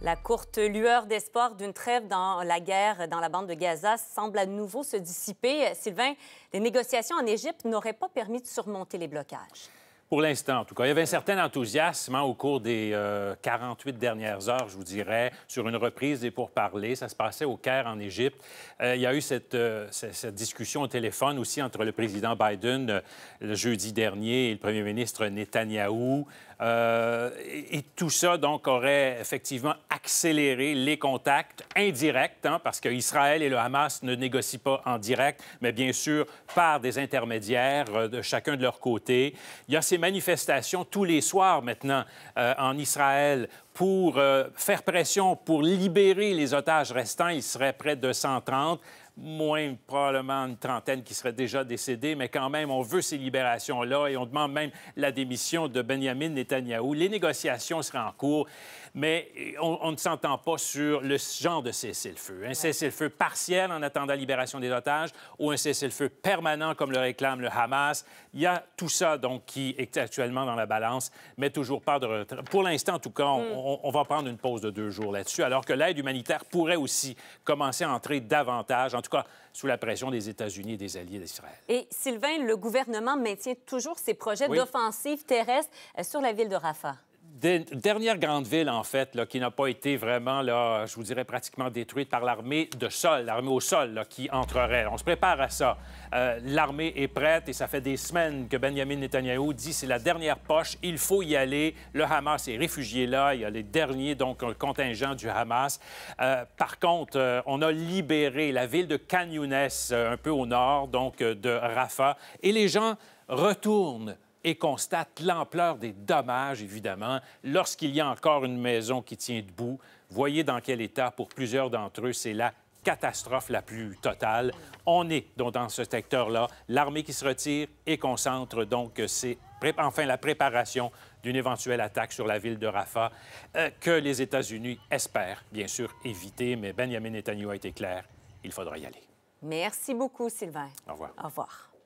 La courte lueur d'espoir d'une trêve dans la guerre dans la bande de Gaza semble à nouveau se dissiper. Sylvain, les négociations en Égypte n'auraient pas permis de surmonter les blocages. Pour l'instant, en tout cas. Il y avait un certain enthousiasme hein, au cours des 48 euh, dernières heures, je vous dirais, sur une reprise des pourparlers. Ça se passait au Caire, en Égypte. Euh, il y a eu euh, cette, cette, discussion au téléphone aussi entre le président Biden le jeudi dernier et le premier ministre Netanyahou. Et, tout ça, donc, aurait effectivement accéléré les contacts indirects, hein, parce qu'Israël et le Hamas ne négocient pas en direct, mais bien sûr par des intermédiaires de chacun de leur côté. Il y a ces manifestations tous les soirs maintenant euh, en Israël pour euh, faire pression, pour libérer les otages restants. Il serait près de 130, moins probablement une trentaine qui seraient déjà décédés, mais quand même, on veut ces libérations-là et on demande même la démission de Benjamin Netanyahou. Les négociations seraient en cours, mais on, ne s'entend pas sur le genre de cessez-le-feu. Un cessez-le-feu partiel en attendant la libération des otages ou un cessez-le-feu permanent comme le réclame le Hamas. Il y a tout ça donc, qui est actuellement dans la balance, mais toujours pas de... Pour l'instant, en tout cas, on, mm on, va prendre une pause de deux jours là-dessus, alors que l'aide humanitaire pourrait aussi commencer à entrer davantage, en tout cas sous la pression des États-Unis et des alliés d'Israël. Et Sylvain, le gouvernement maintient toujours ses projets d'offensive terrestre euh, sur la ville de Rafah dernière grande ville, en fait, qui n'a pas été vraiment, je vous dirais, pratiquement détruite par l'armée de sol, l'armée au sol qui entrerait. On se prépare à ça. Euh, l'armée est prête et ça fait des semaines que Benjamin Netanyahu dit c'est la dernière poche, il faut y aller. Le Hamas est réfugié là, il y a les derniers, donc, un euh, contingent du Hamas. Euh, par contre, on a libéré la ville de Canyonès, un peu au nord, donc de Rafah, et les gens retournent et constate l'ampleur des dommages, évidemment, lorsqu'il y a encore une maison qui tient debout. Voyez dans quel état, pour plusieurs d'entre eux, c'est la catastrophe la plus totale. On est donc dans ce secteur-là, l'armée qui se retire et concentre donc ses... enfin la préparation d'une éventuelle attaque sur la ville de Rafah euh, que les États-Unis espèrent bien sûr éviter, mais Benjamin Netanyahu a été clair, il faudra y aller. Merci beaucoup Sylvain. Au revoir. Au revoir.